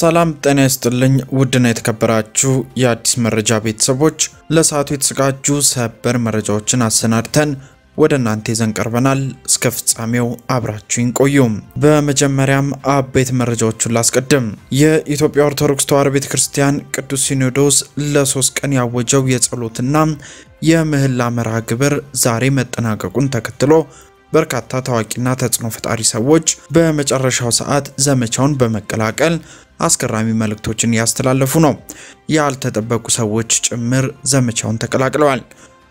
ሰላም ጤና ይስጥልኝ። ውድና የተከበራችሁ የአዲስ መረጃ ቤተሰቦች ለሰዓቱ የተዘጋጁ ሰበር መረጃዎችን አሰናድተን ወደ እናንተ ይዘን ቀርበናል። እስከ ፍጻሜው አብራችሁን ቆዩ። በመጀመሪያም አበይት መረጃዎቹን ላስቀድም። የኢትዮጵያ ኦርቶዶክስ ተዋሕዶ ቤተ ክርስቲያን ቅዱስ ሲኖዶስ ለሶስት ቀን ያወጀው የጸሎትና የምህላ መርሃ ግብር ዛሬ መጠናቀቁን ተከትሎ በርካታ ታዋቂና ተጽዕኖ ፈጣሪ ሰዎች በመጨረሻው ሰዓት ዘመቻውን በመቀላቀል አስገራሚ መልእክቶችን እያስተላለፉ ነው። ያልተጠበቁ ሰዎች ጭምር ዘመቻውን ተቀላቅለዋል።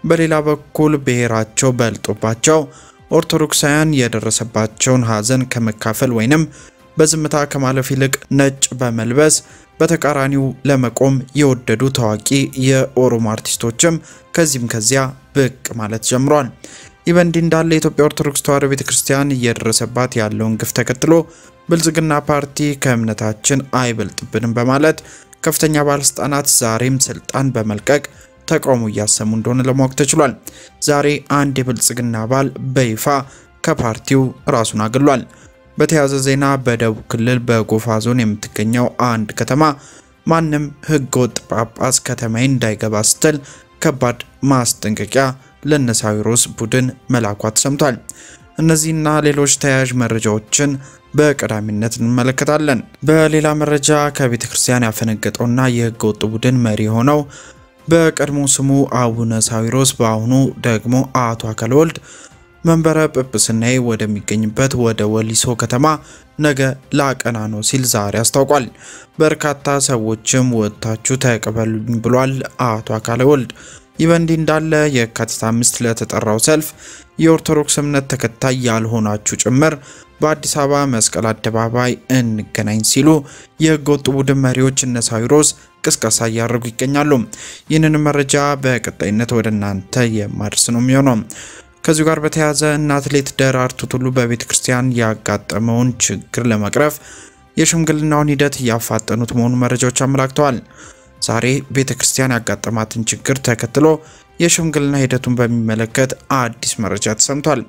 በሌላ በኩል ብሔራቸው በልጦባቸው ኦርቶዶክሳውያን የደረሰባቸውን ሀዘን ከመካፈል ወይንም በዝምታ ከማለፍ ይልቅ ነጭ በመልበስ በተቃራኒው ለመቆም የወደዱ ታዋቂ የኦሮሞ አርቲስቶችም ከዚህም ከዚያ ብቅ ማለት ጀምሯል። ይህ በእንዲህ እንዳለ የኢትዮጵያ ኦርቶዶክስ ተዋሕዶ ቤተክርስቲያን እየደረሰባት ያለውን ግፍ ተከትሎ ብልጽግና ፓርቲ ከእምነታችን አይበልጥብንም በማለት ከፍተኛ ባለስልጣናት ዛሬም ስልጣን በመልቀቅ ተቃውሞ እያሰሙ እንደሆነ ለማወቅ ተችሏል። ዛሬ አንድ የብልጽግና አባል በይፋ ከፓርቲው ራሱን አግሏል። በተያያዘ ዜና በደቡብ ክልል በጎፋ ዞን የምትገኘው አንድ ከተማ ማንም ህገወጥ ጳጳስ ከተማዬ እንዳይገባ ስትል ከባድ ማስጠንቀቂያ ለነሳዊሮስ ቡድን መላኳ ተሰምቷል። እነዚህና ሌሎች ተያያዥ መረጃዎችን በቀዳሚነት እንመለከታለን። በሌላ መረጃ ከቤተ ክርስቲያን ያፈነገጠውና የህገ ወጥ ቡድን መሪ የሆነው፣ በቀድሞ ስሙ አቡነ ሳዊሮስ በአሁኑ ደግሞ አቶ አካለ ወልድ መንበረ ጵጵስናዬ ወደሚገኝበት ወደ ወሊሶ ከተማ ነገ ላቀና ነው ሲል ዛሬ አስታውቋል። በርካታ ሰዎችም ወጥታችሁ ተቀበሉኝ ብሏል አቶ አካለ ወልድ። ይህ በእንዲህ እንዳለ የካቲት አምስት ለተጠራው ሰልፍ የኦርቶዶክስ እምነት ተከታይ ያልሆናችሁ ጭምር በአዲስ አበባ መስቀል አደባባይ እንገናኝ ሲሉ የህገወጥ ቡድን መሪዎች እነ ሳይሮስ ቅስቀሳ እያደረጉ ይገኛሉ። ይህንን መረጃ በቀጣይነት ወደ እናንተ የማድረስ ነው የሚሆነው። ከዚሁ ጋር በተያያዘ እነ አትሌት ደራርቱ ቱሉ በቤተ ክርስቲያን ያጋጠመውን ችግር ለመቅረፍ የሽምግልናውን ሂደት እያፋጠኑት መሆኑ መረጃዎች አመላክተዋል። ዛሬ ቤተ ክርስቲያን ያጋጠማትን ችግር ተከትሎ የሽምግልና ሂደቱን በሚመለከት አዲስ መረጃ ተሰምቷል።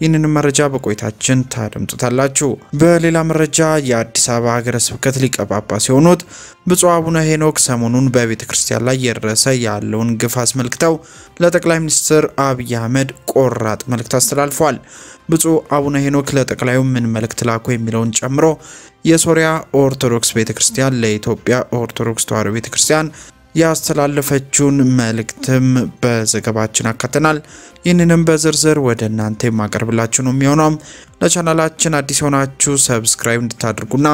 ይህንን መረጃ በቆይታችን ታደምጡታላችሁ። በሌላ መረጃ የአዲስ አበባ ሀገረ ስብከት ሊቀ ጳጳስ የሆኑት ብፁዕ አቡነ ሄኖክ ሰሞኑን በቤተ ክርስቲያን ላይ የደረሰ ያለውን ግፍ አስመልክተው ለጠቅላይ ሚኒስትር አብይ አህመድ ቆራጥ መልእክት አስተላልፏል። ብፁዕ አቡነ ሄኖክ ለጠቅላዩ ምን መልእክት ላኩ የሚለውን ጨምሮ የሶሪያ ኦርቶዶክስ ቤተ ክርስቲያን ለኢትዮጵያ ኦርቶዶክስ ተዋሕዶ ቤተ ክርስቲያን ያስተላለፈችውን መልእክትም በዘገባችን አካተናል። ይህንንም በዝርዝር ወደ እናንተ የማቀርብላችሁ ነው የሚሆነው። ለቻናላችን አዲስ የሆናችሁ ሰብስክራይብ እንድታደርጉና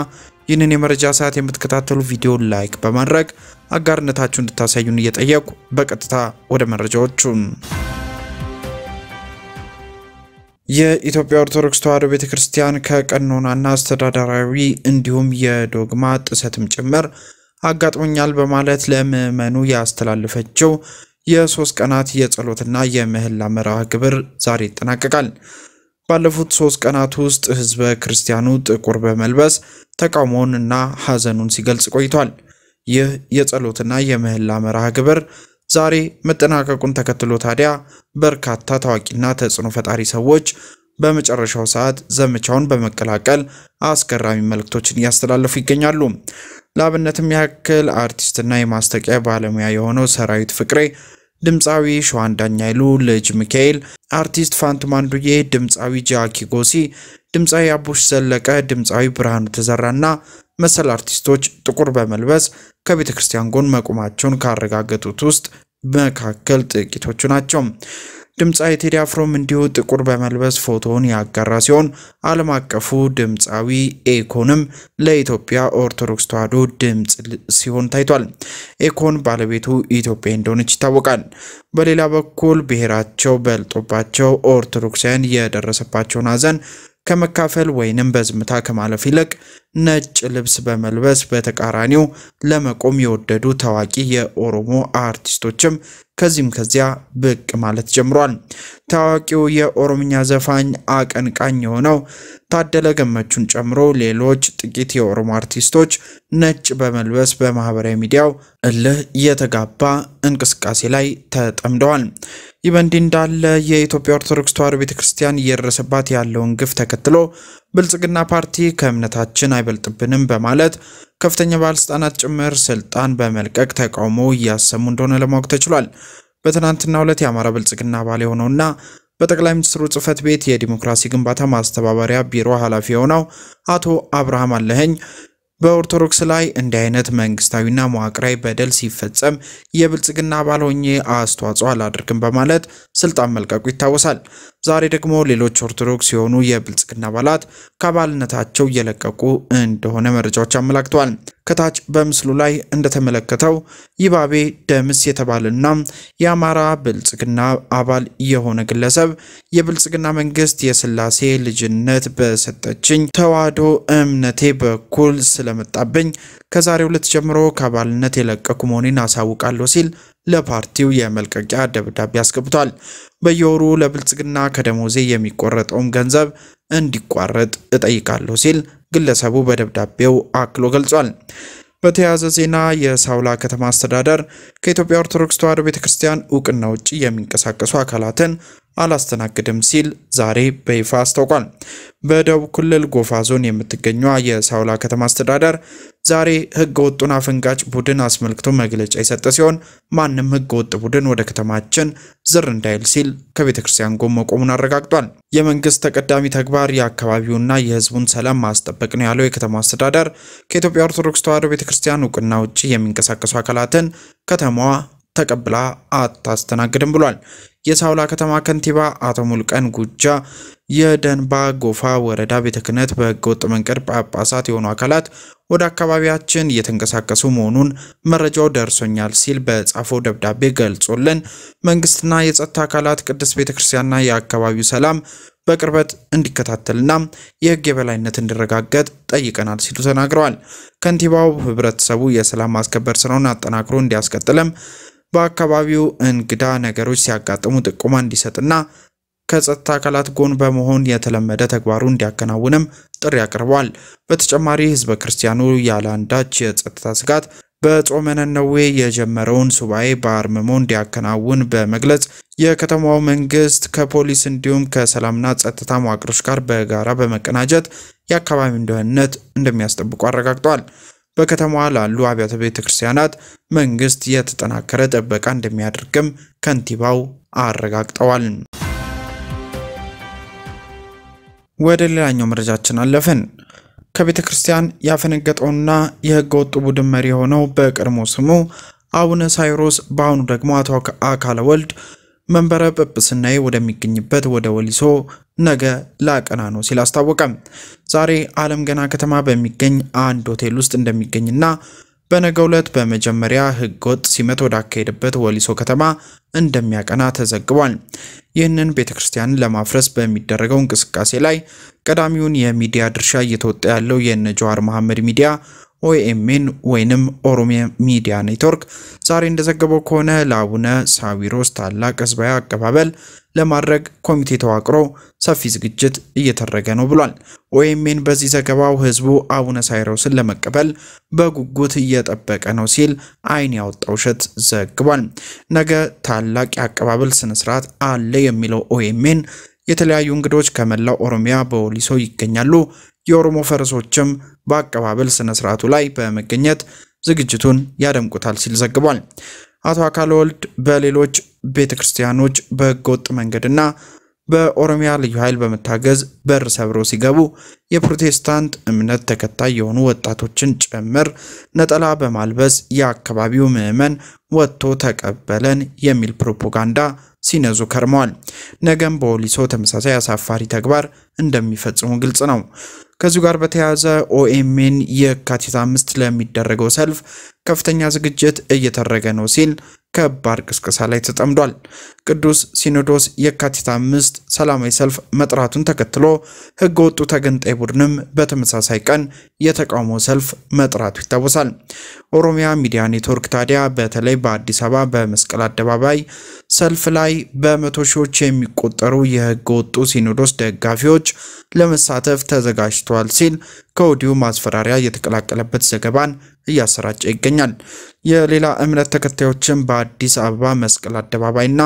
ይህንን የመረጃ ሰዓት የምትከታተሉ ቪዲዮ ላይክ በማድረግ አጋርነታችሁ እንድታሳዩን እየጠየቁ በቀጥታ ወደ መረጃዎቹ የኢትዮጵያ ኦርቶዶክስ ተዋሕዶ ቤተ ክርስቲያን ከቀኖናና አስተዳደራዊ እንዲሁም የዶግማ ጥሰትም ጭምር አጋጥሞኛል በማለት ለምዕመኑ ያስተላለፈችው የሶስት ቀናት የጸሎትና የምህላ መርሃ ግብር ዛሬ ይጠናቀቃል። ባለፉት ሶስት ቀናት ውስጥ ህዝበ ክርስቲያኑ ጥቁር በመልበስ ተቃውሞውንና ሐዘኑን ሲገልጽ ቆይቷል። ይህ የጸሎትና የምህላ መርሃ ግብር ዛሬ መጠናቀቁን ተከትሎ ታዲያ በርካታ ታዋቂና ተጽዕኖ ፈጣሪ ሰዎች በመጨረሻው ሰዓት ዘመቻውን በመቀላቀል አስገራሚ መልእክቶችን እያስተላለፉ ይገኛሉ። ለአብነትም ያክል አርቲስትና የማስታወቂያ ባለሙያ የሆነው ሰራዊት ፍቅሬ፣ ድምፃዊ ሸዋን ዳኛይሉ ልጅ ሚካኤል፣ አርቲስት ፋንቱ ማንዱዬ፣ ድምፃዊ ጃኪ ጎሲ፣ ድምፃዊ አቡሽ ዘለቀ፣ ድምፃዊ ብርሃኑ ተዘራና መሰል አርቲስቶች ጥቁር በመልበስ ከቤተ ክርስቲያን ጎን መቆማቸውን ካረጋገጡት ውስጥ መካከል ጥቂቶቹ ናቸው። ድምፃዊ ቴዲ አፍሮም እንዲሁ ጥቁር በመልበስ ፎቶውን ያጋራ ሲሆን ዓለም አቀፉ ድምፃዊ ኤኮንም ለኢትዮጵያ ኦርቶዶክስ ተዋሕዶ ድምፅ ሲሆን ታይቷል። ኤኮን ባለቤቱ ኢትዮጵያ እንደሆነች ይታወቃል። በሌላ በኩል ብሔራቸው በልጦባቸው ኦርቶዶክሳውያን የደረሰባቸውን ሐዘን ከመካፈል ወይንም በዝምታ ከማለፍ ይልቅ ነጭ ልብስ በመልበስ በተቃራኒው ለመቆም የወደዱ ታዋቂ የኦሮሞ አርቲስቶችም ከዚህም ከዚያ ብቅ ማለት ጀምሯል። ታዋቂው የኦሮምኛ ዘፋኝ አቀንቃኝ የሆነው ታደለ ገመቹን ጨምሮ ሌሎች ጥቂት የኦሮሞ አርቲስቶች ነጭ በመልበስ በማህበራዊ ሚዲያው እልህ የተጋባ እንቅስቃሴ ላይ ተጠምደዋል። ይህ በእንዲህ እንዳለ የኢትዮጵያ ኦርቶዶክስ ተዋሕዶ ቤተ ክርስቲያን እየደረሰባት ያለውን ግፍ ተከትሎ ብልጽግና ፓርቲ ከእምነታችን አይበልጥብንም በማለት ከፍተኛ ባለስልጣናት ጭምር ስልጣን በመልቀቅ ተቃውሞ እያሰሙ እንደሆነ ለማወቅ ተችሏል። በትናንትናው ዕለት የአማራ ብልጽግና አባል የሆነውና በጠቅላይ ሚኒስትሩ ጽህፈት ቤት የዲሞክራሲ ግንባታ ማስተባበሪያ ቢሮ ኃላፊ የሆነው አቶ አብርሃም አለኸኝ በኦርቶዶክስ ላይ እንዲህ አይነት መንግስታዊና መዋቅራዊ በደል ሲፈጸም የብልጽግና አባል ሆኜ አስተዋጽኦ አላደርግም በማለት ስልጣን መልቀቁ ይታወሳል። ዛሬ ደግሞ ሌሎች ኦርቶዶክስ የሆኑ የብልጽግና አባላት ከአባልነታቸው እየለቀቁ እንደሆነ መረጃዎች አመላክተዋል። ከታች በምስሉ ላይ እንደተመለከተው ይባቤ ደምስ የተባለና የአማራ ብልጽግና አባል የሆነ ግለሰብ የብልጽግና መንግስት የስላሴ ልጅነት በሰጠችኝ ተዋህዶ እምነቴ በኩል ስለመጣብኝ ከዛሬ ሁለት ጀምሮ ከአባልነት የለቀኩ መሆኔን አሳውቃለሁ ሲል ለፓርቲው የመልቀቂያ ደብዳቤ አስገብቷል። በየወሩ ለብልጽግና ከደሞዜ የሚቆረጠውም ገንዘብ እንዲቋረጥ እጠይቃለሁ ሲል ግለሰቡ በደብዳቤው አክሎ ገልጿል። በተያያዘ ዜና የሳውላ ከተማ አስተዳደር ከኢትዮጵያ ኦርቶዶክስ ተዋሕዶ ቤተ ክርስቲያን እውቅና ውጭ የሚንቀሳቀሱ አካላትን አላስተናግድም ሲል ዛሬ በይፋ አስታውቋል። በደቡብ ክልል ጎፋ ዞን የምትገኘዋ የሳውላ ከተማ አስተዳደር ዛሬ ህገ ወጡን አፈንጋጭ ቡድን አስመልክቶ መግለጫ የሰጠ ሲሆን ማንም ህገ ወጥ ቡድን ወደ ከተማችን ዝር እንዳይል ሲል ከቤተ ክርስቲያን ጎን መቆሙን አረጋግጧል። የመንግስት ተቀዳሚ ተግባር የአካባቢውና የህዝቡን ሰላም ማስጠበቅ ነው ያለው የከተማ አስተዳደር ከኢትዮጵያ ኦርቶዶክስ ተዋሕዶ ቤተ ክርስቲያን እውቅና ውጭ የሚንቀሳቀሱ አካላትን ከተማዋ ተቀብላ አታስተናግድም ብሏል። የሳውላ ከተማ ከንቲባ አቶ ሙልቀን ጉጃ የደንባ ጎፋ ወረዳ ቤተ ክህነት በህገወጥ መንገድ ጳጳሳት የሆኑ አካላት ወደ አካባቢያችን እየተንቀሳቀሱ መሆኑን መረጃው ደርሶኛል ሲል በጻፈው ደብዳቤ ገልጾልን መንግስትና የጸጥታ አካላት ቅድስት ቤተ ክርስቲያንና የአካባቢው ሰላም በቅርበት እንዲከታተልና የህግ የበላይነት እንዲረጋገጥ ጠይቀናል ሲሉ ተናግረዋል። ከንቲባው ህብረተሰቡ የሰላም ማስከበር ስራውን አጠናክሮ እንዲያስቀጥልም በአካባቢው እንግዳ ነገሮች ሲያጋጥሙ ጥቆማ እንዲሰጥና ከጸጥታ አካላት ጎን በመሆን የተለመደ ተግባሩ እንዲያከናውንም ጥሪ አቅርቧል። በተጨማሪ ህዝበ ክርስቲያኑ ያለአንዳች የጸጥታ ስጋት በጾመ ነነዌ የጀመረውን ሱባኤ በአርምሞ እንዲያከናውን በመግለጽ የከተማው መንግስት ከፖሊስ እንዲሁም ከሰላምና ጸጥታ መዋቅሮች ጋር በጋራ በመቀናጀት የአካባቢውን ደህንነት እንደሚያስጠብቁ አረጋግጧል። በከተማዋ ላሉ አብያተ ቤተ ክርስቲያናት መንግስት የተጠናከረ ጥበቃ እንደሚያደርግም ከንቲባው አረጋግጠዋል። ወደ ሌላኛው መረጃችን አለፍን። ከቤተ ክርስቲያን ያፈነገጠውና የህገ ወጡ ቡድን መሪ የሆነው በቀድሞ ስሙ አቡነ ሳይሮስ በአሁኑ ደግሞ አቶ አካለ ወልድ መንበረ ጵጵስናዬ ወደሚገኝበት ወደ ወሊሶ ነገ ላቀና ነው ሲል አስታወቀም። ዛሬ አለም ገና ከተማ በሚገኝ አንድ ሆቴል ውስጥ እንደሚገኝና በነገ ዕለት በመጀመሪያ ህገወጥ ሲመት ወዳካሄደበት ወሊሶ ከተማ እንደሚያቀና ተዘግቧል። ይህንን ቤተ ለማፍረስ በሚደረገው እንቅስቃሴ ላይ ቀዳሚውን የሚዲያ ድርሻ እየተወጣ ያለው የነ ጀዋር መሐመድ ሚዲያ ኦኤምኤን ወይንም ኦሮሚያ ሚዲያ ኔትወርክ ዛሬ እንደዘገበው ከሆነ ለአቡነ ሳዊሮስ ታላቅ ህዝባዊ አቀባበል ለማድረግ ኮሚቴ ተዋቅሮ ሰፊ ዝግጅት እየተደረገ ነው ብሏል። ኦኤምኤን በዚህ ዘገባው ህዝቡ አቡነ ሳዊሮስን ለመቀበል በጉጉት እየጠበቀ ነው ሲል ዓይን ያወጣው እሸት ዘግቧል። ነገ ታላቅ የአቀባበል ስነስርዓት አለ የሚለው ኦኤምኤን የተለያዩ እንግዶች ከመላው ኦሮሚያ በወሊሶ ይገኛሉ። የኦሮሞ ፈረሶችም በአቀባበል ስነ ስርዓቱ ላይ በመገኘት ዝግጅቱን ያደምቁታል ሲል ዘግቧል። አቶ አካል ወልድ በሌሎች ቤተ ክርስቲያኖች በህገወጥ መንገድና በኦሮሚያ ልዩ ኃይል በመታገዝ በር ሰብሮ ሲገቡ የፕሮቴስታንት እምነት ተከታይ የሆኑ ወጣቶችን ጭምር ነጠላ በማልበስ የአካባቢው ምዕመን ወጥቶ ተቀበለን የሚል ፕሮፓጋንዳ ሲነዙ ከርመዋል። ነገም በወሊሶ ተመሳሳይ አሳፋሪ ተግባር እንደሚፈጽሙ ግልጽ ነው። ከዚሁ ጋር በተያያዘ ኦኤምኤን የካቲት አምስት ለሚደረገው ሰልፍ ከፍተኛ ዝግጅት እየተደረገ ነው ሲል ከባድ ቅስቀሳ ላይ ተጠምዷል። ቅዱስ ሲኖዶስ የካቲት አምስት ሰላማዊ ሰልፍ መጥራቱን ተከትሎ ህገ ወጡ ተገንጣይ ቡድንም በተመሳሳይ ቀን የተቃውሞ ሰልፍ መጥራቱ ይታወሳል። ኦሮሚያ ሚዲያ ኔትወርክ ታዲያ በተለይ በአዲስ አበባ በመስቀል አደባባይ ሰልፍ ላይ በመቶ ሺዎች የሚቆጠሩ የህገ ወጡ ሲኖዶስ ደጋፊዎች ለመሳተፍ ተዘጋጅተዋል ሲል ከወዲሁ ማስፈራሪያ የተቀላቀለበት ዘገባን እያሰራጨ ይገኛል። የሌላ እምነት ተከታዮችን በአዲስ አበባ መስቀል አደባባይና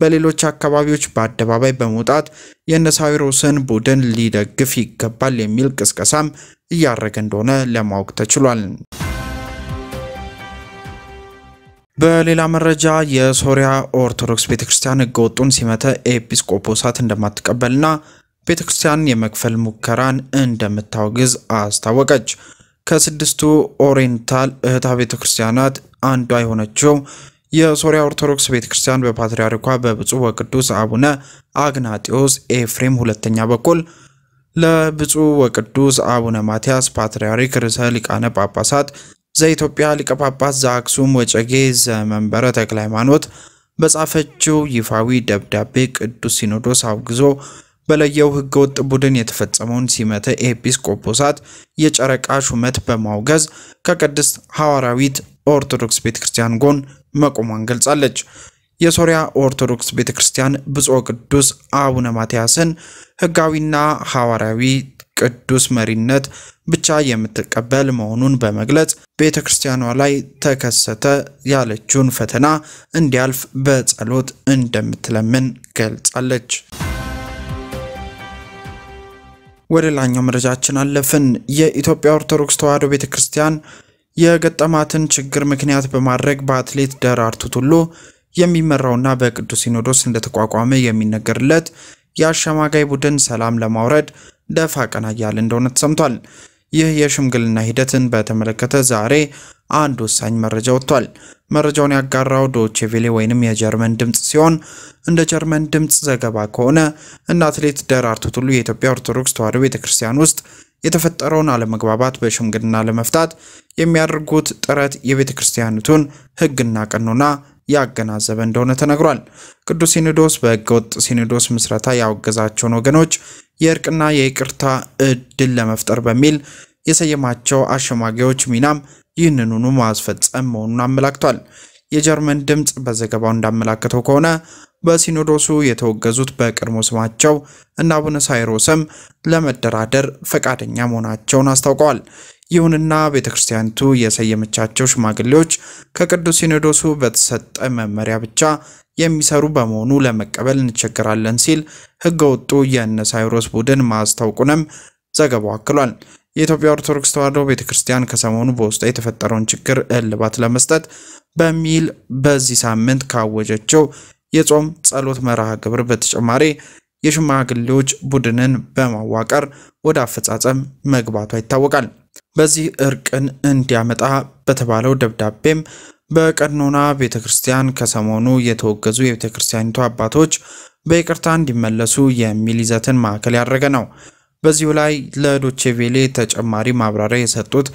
በሌሎች አካባቢዎች በአደባባይ በመውጣት የነሳዊሮስን ቡድን ሊደግፍ ይገባል የሚል ቅስቀሳም እያደረገ እንደሆነ ለማወቅ ተችሏል። በሌላ መረጃ የሶሪያ ኦርቶዶክስ ቤተክርስቲያን ህገወጡን ሲመተ ኤጲስቆጶሳት እንደማትቀበልና ቤተክርስቲያን የመክፈል ሙከራን እንደምታወግዝ አስታወቀች። ከስድስቱ ኦሪየንታል እህታ ቤተ ክርስቲያናት አንዷ የሆነችው የሶሪያ ኦርቶዶክስ ቤተ ክርስቲያን በፓትርያርኳ በብፁዕ ወቅዱስ አቡነ አግናጢዮስ ኤፍሬም ሁለተኛ በኩል ለብፁዕ ወቅዱስ አቡነ ማትያስ ፓትርያርክ ርዕሰ ሊቃነ ጳጳሳት ዘኢትዮጵያ ሊቀ ጳጳስ ዘአክሱም ወጨጌ ዘመንበረ ተክለ ሃይማኖት በጻፈችው ይፋዊ ደብዳቤ ቅዱስ ሲኖዶስ አውግዞ በለየው ህገወጥ ቡድን የተፈጸመውን ሲመተ ኤጲስቆጶሳት የጨረቃ ሹመት በማውገዝ ከቅድስት ሐዋርያዊት ኦርቶዶክስ ቤተ ክርስቲያን ጎን መቆሟን ገልጻለች። የሶሪያ ኦርቶዶክስ ቤተ ክርስቲያን ብፁዕ ቅዱስ አቡነ ማትያስን ህጋዊና ሐዋርያዊ ቅዱስ መሪነት ብቻ የምትቀበል መሆኑን በመግለጽ ቤተ ክርስቲያኗ ላይ ተከሰተ ያለችውን ፈተና እንዲያልፍ በጸሎት እንደምትለምን ገልጻለች። ወደ ላኛው መረጃችን አለፍን። የኢትዮጵያ ኦርቶዶክስ ተዋሕዶ ቤተ ክርስቲያን የገጠማትን ችግር ምክንያት በማድረግ በአትሌት ደራርቱ ቱሉ የሚመራውና በቅዱስ ሲኖዶስ እንደተቋቋመ የሚነገርለት የአሸማጋይ ቡድን ሰላም ለማውረድ ደፋ ቀና እያለ እንደሆነ ተሰምቷል። ይህ የሽምግልና ሂደትን በተመለከተ ዛሬ አንድ ወሳኝ መረጃ ወጥቷል። መረጃውን ያጋራው ዶቼ ቬሌ ወይንም የጀርመን ድምፅ ሲሆን እንደ ጀርመን ድምፅ ዘገባ ከሆነ እነ አትሌት ደራርቱ ቱሉ የኢትዮጵያ ኦርቶዶክስ ተዋሕዶ ቤተክርስቲያን ውስጥ የተፈጠረውን አለመግባባት በሽምግልና ለመፍታት የሚያደርጉት ጥረት የቤተክርስቲያኑቱን ሕግና ቀኖና ያገናዘበ እንደሆነ ተነግሯል። ቅዱስ ሲኖዶስ በሕገ ወጥ ሲኖዶስ ምስረታ ያወገዛቸውን ወገኖች የእርቅና የይቅርታ እድል ለመፍጠር በሚል የሰየማቸው አሸማጊዎች ሚናም ይህንኑኑ ማስፈጸም መሆኑን አመላክቷል። የጀርመን ድምፅ በዘገባው እንዳመላከተው ከሆነ በሲኖዶሱ የተወገዙት በቀድሞ ስማቸው እና ቡነሳይሮስም ለመደራደር ፈቃደኛ መሆናቸውን አስታውቀዋል። ይሁንና ቤተ ክርስቲያኒቱ የሰየመቻቸው ሽማግሌዎች ከቅዱስ ሲኖዶሱ በተሰጠ መመሪያ ብቻ የሚሰሩ በመሆኑ ለመቀበል እንቸገራለን ሲል ወጡ የእነ ሳይሮስ ቡድን ማስታወቁንም ዘገባው አክሏል። የኢትዮጵያ ኦርቶዶክስ ተዋሕዶ ቤተ ክርስቲያን ከሰሞኑ በውስጧ የተፈጠረውን ችግር እልባት ለመስጠት በሚል በዚህ ሳምንት ካወጀቸው የጾም ጸሎት መርሃ ግብር በተጨማሪ የሽማግሌዎች ቡድንን በማዋቀር ወደ አፈጻጸም መግባቷ ይታወቃል። በዚህ እርቅን እንዲያመጣ በተባለው ደብዳቤም በቀኖና ቤተ ክርስቲያን ከሰሞኑ የተወገዙ የቤተ ክርስቲያኒቱ አባቶች በይቅርታ እንዲመለሱ የሚል ይዘትን ማዕከል ያደረገ ነው። በዚሁ ላይ ለዶቼቬሌ ተጨማሪ ማብራሪያ የሰጡት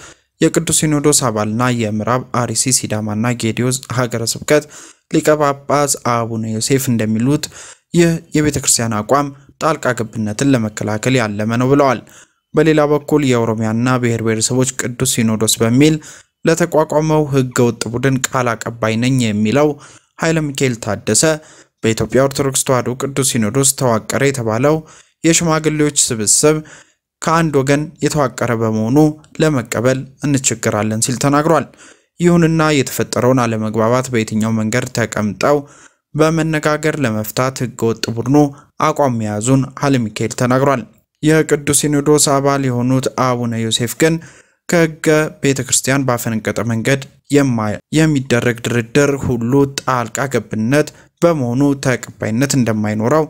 የቅዱስ ሲኖዶስ አባልና የምዕራብ አርሲ ሲዳማና ጌዲዮ ሀገረ ስብከት ሊቀ ጳጳስ አቡነ ዮሴፍ እንደሚሉት ይህ የቤተ ክርስቲያን አቋም ጣልቃ ገብነትን ለመከላከል ያለመ ነው ብለዋል። በሌላ በኩል የኦሮሚያና ብሔር ብሔረሰቦች ቅዱስ ሲኖዶስ በሚል ለተቋቋመው ህገ ወጥ ቡድን ቃል አቀባይ ነኝ የሚለው ኃይለ ሚካኤል ታደሰ በኢትዮጵያ ኦርቶዶክስ ተዋሕዶ ቅዱስ ሲኖዶስ ተዋቀረ የተባለው የሽማግሌዎች ስብስብ ከአንድ ወገን የተዋቀረ በመሆኑ ለመቀበል እንቸገራለን ሲል ተናግሯል። ይሁንና የተፈጠረውን አለመግባባት በየትኛው መንገድ ተቀምጠው በመነጋገር ለመፍታት ህገወጥ ቡድኑ አቋም መያዙን ኃይለ ሚካኤል ተናግሯል። የቅዱስ ሲኖዶስ አባል የሆኑት አቡነ ዮሴፍ ግን ከህገ ቤተ ክርስቲያን ባፈነገጠ መንገድ የሚደረግ ድርድር ሁሉ ጣልቃ ገብነት በመሆኑ ተቀባይነት እንደማይኖረው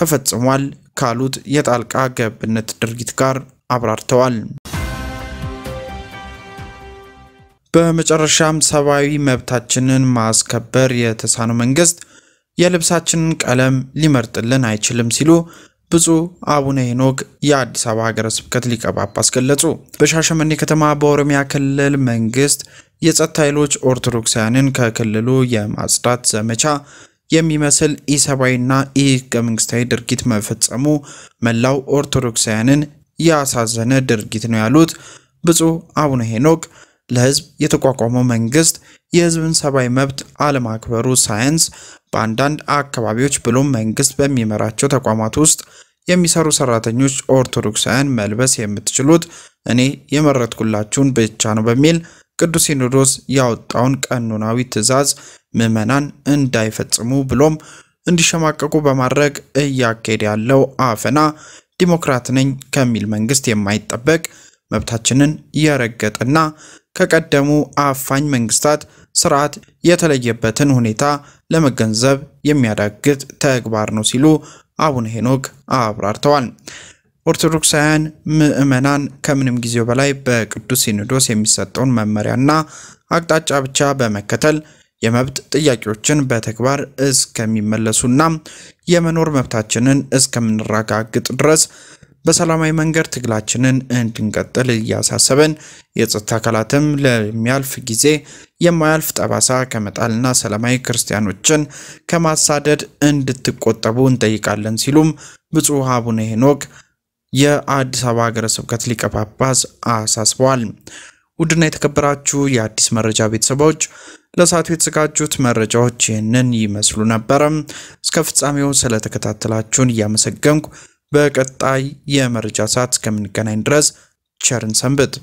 ተፈጽሟል ካሉት የጣልቃ ገብነት ድርጊት ጋር አብራርተዋል። በመጨረሻም ሰብአዊ መብታችንን ማስከበር የተሳነው መንግስት የልብሳችንን ቀለም ሊመርጥልን አይችልም ሲሉ ብፁዕ አቡነ ሄኖክ የአዲስ አበባ ሀገረ ስብከት ሊቀ ጳጳስ ገለጹ። በሻሸመኔ ከተማ በኦሮሚያ ክልል መንግስት የጸጥታ ኃይሎች ኦርቶዶክሳውያንን ከክልሉ የማጽዳት ዘመቻ የሚመስል ኢሰብአዊና ኢህገ መንግስታዊ ድርጊት መፈጸሙ መላው ኦርቶዶክሳውያንን ያሳዘነ ድርጊት ነው ያሉት ብፁዕ አቡነ ሄኖክ ለህዝብ የተቋቋመው መንግስት የህዝብን ሰብአዊ መብት አለማክበሩ ሳይንስ በአንዳንድ አካባቢዎች ብሎም መንግስት በሚመራቸው ተቋማት ውስጥ የሚሰሩ ሰራተኞች ኦርቶዶክሳውያን መልበስ የምትችሉት እኔ የመረጥኩላችሁን ብቻ ነው በሚል ቅዱስ ሲኖዶስ ያወጣውን ቀኖናዊ ትዕዛዝ ምዕመናን እንዳይፈጽሙ ብሎም እንዲሸማቀቁ በማድረግ እያካሄደ ያለው አፈና ዲሞክራት ነኝ ከሚል መንግስት የማይጠበቅ መብታችንን የረገጠና ከቀደሙ አፋኝ መንግስታት ስርዓት የተለየበትን ሁኔታ ለመገንዘብ የሚያዳግት ተግባር ነው ሲሉ አቡነ ሄኖክ አብራርተዋል። ኦርቶዶክሳውያን ምዕመናን ከምንም ጊዜው በላይ በቅዱስ ሲኖዶስ የሚሰጠውን መመሪያና አቅጣጫ ብቻ በመከተል የመብት ጥያቄዎችን በተግባር እስከሚመለሱና የመኖር መብታችንን እስከምንረጋግጥ ድረስ በሰላማዊ መንገድ ትግላችንን እንድንቀጥል እያሳሰብን የጸጥታ አካላትም ለሚያልፍ ጊዜ የማያልፍ ጠባሳ ከመጣልና ሰላማዊ ክርስቲያኖችን ከማሳደድ እንድትቆጠቡ እንጠይቃለን ሲሉም ብፁዕ አቡነ ሄኖክ የአዲስ አበባ ሀገረ ስብከት ሊቀ ጳጳስ አሳስበዋል። ውድና የተከበራችሁ የአዲስ መረጃ ቤተሰቦች ለሰዓቱ የተዘጋጁት መረጃዎች ይህንን ይመስሉ ነበረ። እስከ ፍጻሜው ስለተከታተላችሁን እያመሰገንኩ በቀጣይ የመረጃ ሰዓት እስከምንገናኝ ድረስ ቸርን ሰንብት።